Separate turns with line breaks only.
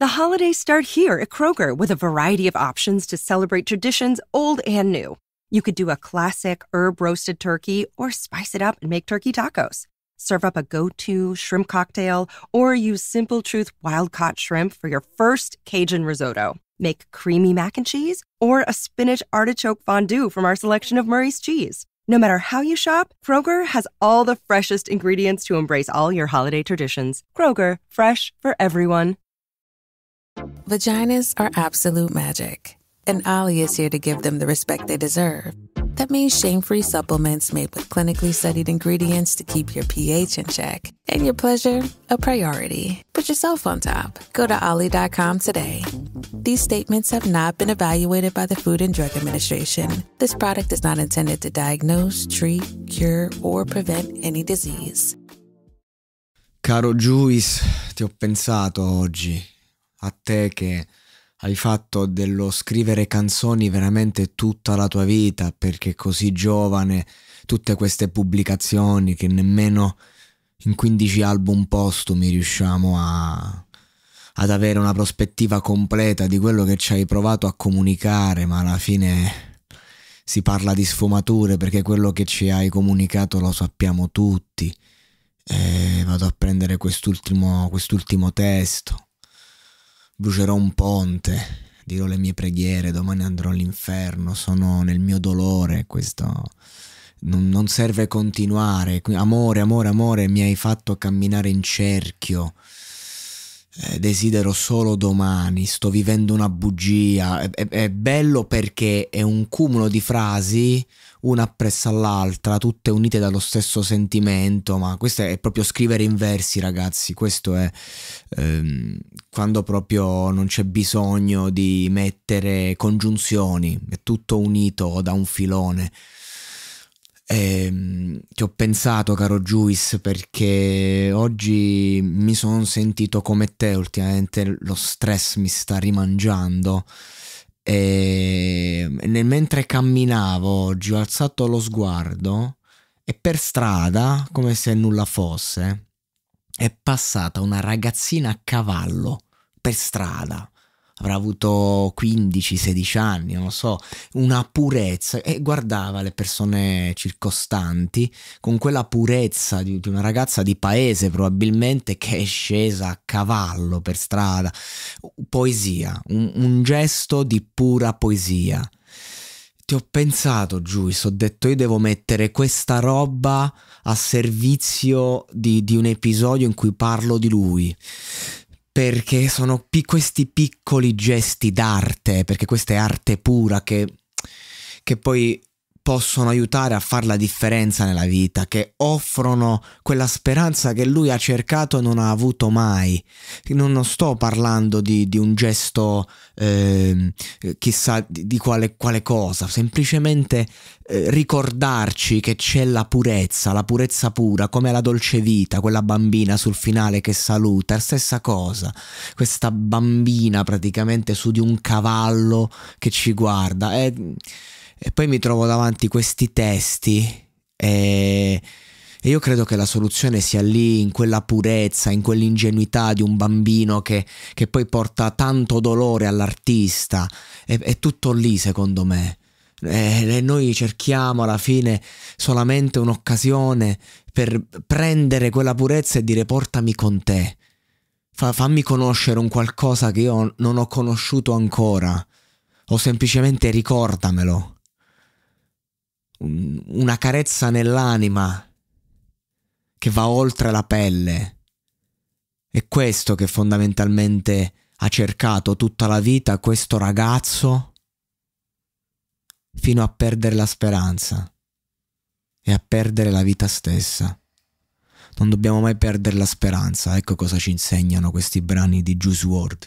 The holidays start here at Kroger with a variety of options to celebrate traditions old and new. You could do a classic herb roasted turkey or spice it up and make turkey tacos. Serve up a go to shrimp cocktail or use Simple Truth wild caught shrimp for your first Cajun risotto. Make creamy mac and cheese or a spinach artichoke fondue from our selection of Murray's cheese. No matter how you shop, Kroger has all the freshest ingredients to embrace all your holiday traditions. Kroger, fresh for everyone. Vaginas are absolute magic, and Ollie is here to give them the respect they deserve. That means shame free supplements made with clinically studied ingredients to keep your pH in check and your pleasure a priority. Put yourself on top. Go to Ollie.com today. These statements have not been evaluated by the Food and Drug Administration. This product is not intended to diagnose, treat, cure, or prevent any disease.
Caro Juice, ti ho pensato oggi. a te che hai fatto dello scrivere canzoni veramente tutta la tua vita, perché così giovane, tutte queste pubblicazioni che nemmeno in 15 album postumi riusciamo a, ad avere una prospettiva completa di quello che ci hai provato a comunicare, ma alla fine si parla di sfumature perché quello che ci hai comunicato lo sappiamo tutti. E eh, vado a prendere quest'ultimo, quest'ultimo testo brucerò un ponte, dirò le mie preghiere, domani andrò all'inferno, sono nel mio dolore, questo non, non, serve continuare, amore, amore, amore, mi hai fatto camminare in cerchio, eh, desidero solo domani, sto vivendo una bugia, è, è, è bello perché è un cumulo di frasi una appresso all'altra, tutte unite dallo stesso sentimento, ma questo è proprio scrivere in versi ragazzi, questo è ehm, quando proprio non c'è bisogno di mettere congiunzioni, è tutto unito da un filone. E, ehm, ti ho pensato, caro Juice, perché oggi mi sono sentito come te ultimamente, lo stress mi sta rimangiando e ehm, nel, mentre camminavo oggi ho alzato lo sguardo e per strada, come se nulla fosse, è passata una ragazzina a cavallo per strada avrà avuto 15-16 anni, non lo so, una purezza e guardava le persone circostanti con quella purezza di, di una ragazza di paese probabilmente che è scesa a cavallo per strada. Poesia, un, un gesto di pura poesia ti ho pensato, Giuis, ho detto io devo mettere questa roba a servizio di, di un episodio in cui parlo di lui perché sono pi- questi piccoli gesti d'arte, perché questa è arte pura che, che poi possono aiutare a fare la differenza nella vita, che offrono quella speranza che lui ha cercato e non ha avuto mai. Non sto parlando di, di un gesto eh, chissà di, di quale, quale, cosa, semplicemente eh, ricordarci che c'è la purezza, la purezza pura, come la dolce vita, quella bambina sul finale che saluta, la stessa cosa, questa bambina praticamente su di un cavallo che ci guarda. È e poi mi trovo davanti questi testi e, e io credo che la soluzione sia lì, in quella purezza, in quell'ingenuità di un bambino che, che poi porta tanto dolore all'artista. È, è tutto lì, secondo me. E noi cerchiamo alla fine solamente un'occasione per prendere quella purezza e dire portami con te, Fa, fammi conoscere un qualcosa che io non ho conosciuto ancora, o semplicemente ricordamelo una carezza nell'anima che va oltre la pelle. È questo che fondamentalmente ha cercato tutta la vita questo ragazzo fino a perdere la speranza e a perdere la vita stessa. Non dobbiamo mai perdere la speranza, ecco cosa ci insegnano questi brani di Juice WRLD.